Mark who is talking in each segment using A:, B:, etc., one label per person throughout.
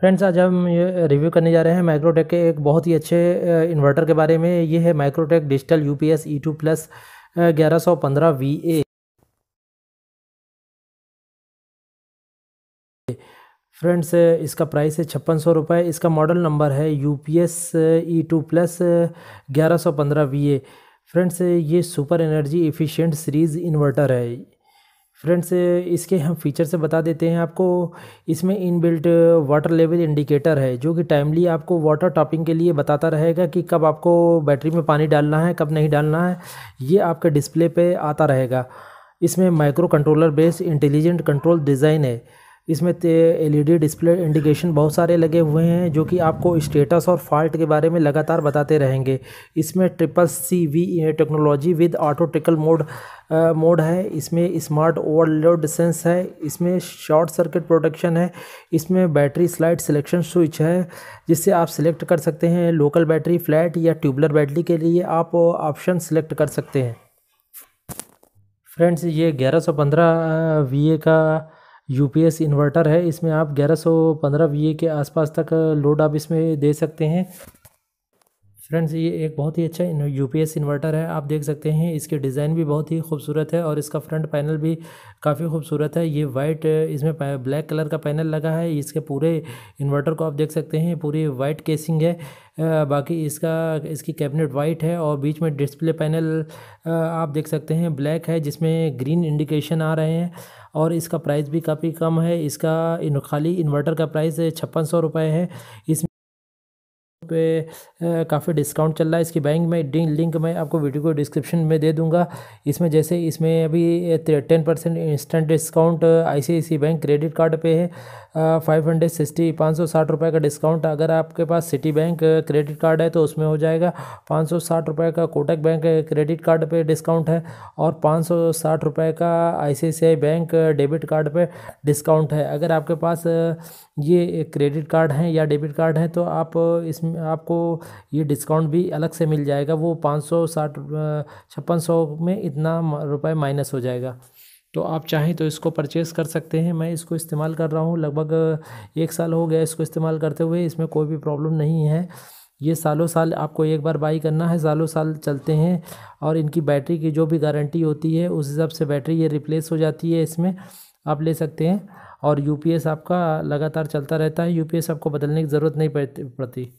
A: friends आज हम ये रिव्यू करने जा रहे हैं माइक्रोटेक के एक बहुत ही अच्छे इन्वर्टर के बारे में ये है Microtek digital U P S E two plus ग्यारह सौ पंद्रह वी ए फ्रेंड्स इसका प्राइस है छप्पन सौ रुपये इसका मॉडल नंबर है U P S E two plus ग्यारह सौ पंद्रह वी ए फ्रेंड्स ये super energy efficient series inverter है फ्रेंड्स इसके हम फीचर से बता देते हैं आपको इसमें इनबिल्ट वाटर लेवल इंडिकेटर है जो कि टाइमली आपको वाटर टॉपिंग के लिए बताता रहेगा कि कब आपको बैटरी में पानी डालना है कब नहीं डालना है ये आपके डिस्प्ले पे आता रहेगा इसमें microcontroller based intelligent control design है इसमें एलईडी डिस्प्ले इंडिकेशन बहुत सारे लगे हुए हैं जो कि आपको स्टेटस और फॉल्ट के बारे में लगातार बताते रहेंगे इसमें triple C V technology with auto tickle mode mode है इसमें स्मार्ट ओवरलोड सेंस है इसमें शॉर्ट सर्किट प्रोटेक्शन है इसमें बैटरी स्लाइड सिलेक्शन स्विच है जिससे आप सिलेक्ट कर सकते हैं लोकल बैटरी फ्लैट या ट्यूबलर बैटरी के लिए आप ऑप्शन सिलेक्ट कर सकते हैं फ्रेंड्स ये ग्यारह सौ का यूपीएस इन्वर्टर है इसमें आप 1115 सौ के आसपास तक लोड आप इसमें दे सकते हैं फ्रेंड्स ये एक बहुत ही अच्छा यू पी एस इन्वर्टर है आप देख सकते हैं इसके डिज़ाइन भी बहुत ही खूबसूरत है और इसका फ्रंट पैनल भी काफ़ी खूबसूरत है ये वाइट इसमें ब्लैक कलर का पैनल लगा है इसके पूरे इन्वर्टर को आप देख सकते हैं पूरी वाइट केसिंग है बाकी इसका इसकी कैबिनेट वाइट है और बीच में डिस्प्ले पैनल आप देख सकते हैं ब्लैक है जिसमें ग्रीन इंडिकेशन आ रहे हैं और इसका प्राइस भी काफ़ी कम है इसका खाली इन्वर्टर का प्राइस छप्पन सौ रुपये है इस पे काफ़ी डिस्काउंट चल रहा है इसकी बैंक में डिंग लिंक मैं आपको वीडियो को डिस्क्रिप्शन में दे दूंगा इसमें जैसे इसमें अभी ten percent instant discount I bank credit card पे है फाइव हंड्रेड सिक्सटी पाँच सौ साठ रुपये का डिस्काउंट अगर आपके पास सिटी बैंक क्रेडिट कार्ड है तो उसमें हो जाएगा पाँच सौ साठ रुपये का कोटक बैंक क्रेडिट कार्ड पे डिस्काउंट है और पाँच सौ साठ रुपये का आईसीआईसीआई बैंक डेबिट कार्ड पे डिस्काउंट है अगर आपके पास ये क्रेडिट कार्ड हैं या डेबिट कार्ड हैं तो आप इसमें आपको ये डिस्काउंट भी अलग से मिल जाएगा वो पाँच सौ साठ छप्पन सौ में इतना रुपये माइनस हो जाएगा तो आप चाहें तो इसको परचेज़ कर सकते हैं मैं इसको इस्तेमाल कर रहा हूँ लगभग एक साल हो गया इसको इस्तेमाल करते हुए इसमें कोई भी प्रॉब्लम नहीं है ये सालों साल आपको एक बार बाई करना है सालों साल चलते हैं और इनकी बैटरी की जो भी गारंटी होती है उस हिसाब से बैटरी ये रिप्लेस हो जाती है इसमें आप ले सकते हैं और यूपीएस आपका लगातार चलता रहता है यूपीएस आपको बदलने की ज़रूरत नहीं पड़ती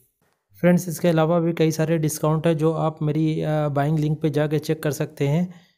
A: फ्रेंड्स इसके अलावा भी कई सारे डिस्काउंट है जो आप मेरी बाइंग लिंक पे जाके चेक कर सकते हैं